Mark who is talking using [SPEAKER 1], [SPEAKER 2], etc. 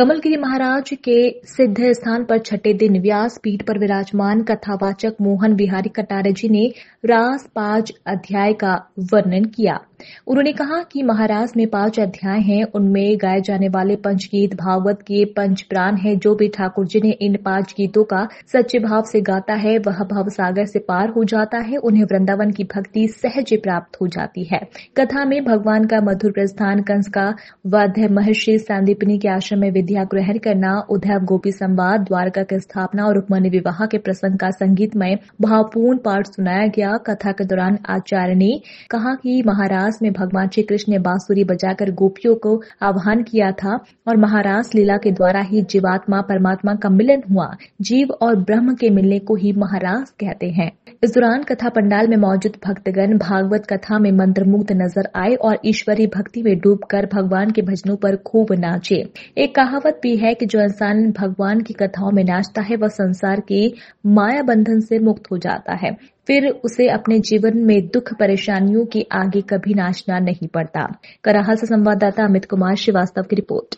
[SPEAKER 1] कमलगिरी महाराज के सिद्ध स्थान पर छठे दिन व्यास पीठ पर विराजमान कथावाचक मोहन बिहारी कटारे जी ने रास पांच अध्याय का वर्णन किया उन्होंने कहा कि महाराज में पांच अध्याय हैं उनमें गाए जाने वाले पंच गीत भागवत के पंच प्राण हैं जो भी ठाकुर जी ने इन पांच गीतों का सच्चे भाव से गाता है वह भव सागर से पार हो जाता है उन्हें वृंदावन की भक्ति सहज प्राप्त हो जाती है कथा में भगवान का मधुर प्रस्थान कंस का वध महर्षि सांदीपनी के आश्रम में अयोध्या ग्रहण करना उद्धव गोपी संवाद द्वारका की स्थापना और उपमन्य विवाह के प्रसंग का संगीतमय भावपूर्ण पाठ सुनाया गया कथा के दौरान आचार्य ने कहा कि महाराज में भगवान श्री कृष्ण ने बांसुरी बजाकर गोपियों को आह्वान किया था और महाराज लीला के द्वारा ही जीवात्मा परमात्मा का मिलन हुआ जीव और ब्रह्म के मिलने को ही महाराज कहते हैं इस दौरान कथा पंडाल में मौजूद भक्तगण भागवत कथा में मंत्रमुग्ध नजर आए और ईश्वरी भक्ति में डूबकर भगवान के भजनों पर खूब नाचे एक कहा कहावत भी है कि जो इंसान भगवान की कथाओं में नाचता है वह संसार की माया बंधन से मुक्त हो जाता है फिर उसे अपने जीवन में दुख परेशानियों के आगे कभी नाचना नहीं पड़ता कराहल से संवाददाता अमित कुमार श्रीवास्तव की रिपोर्ट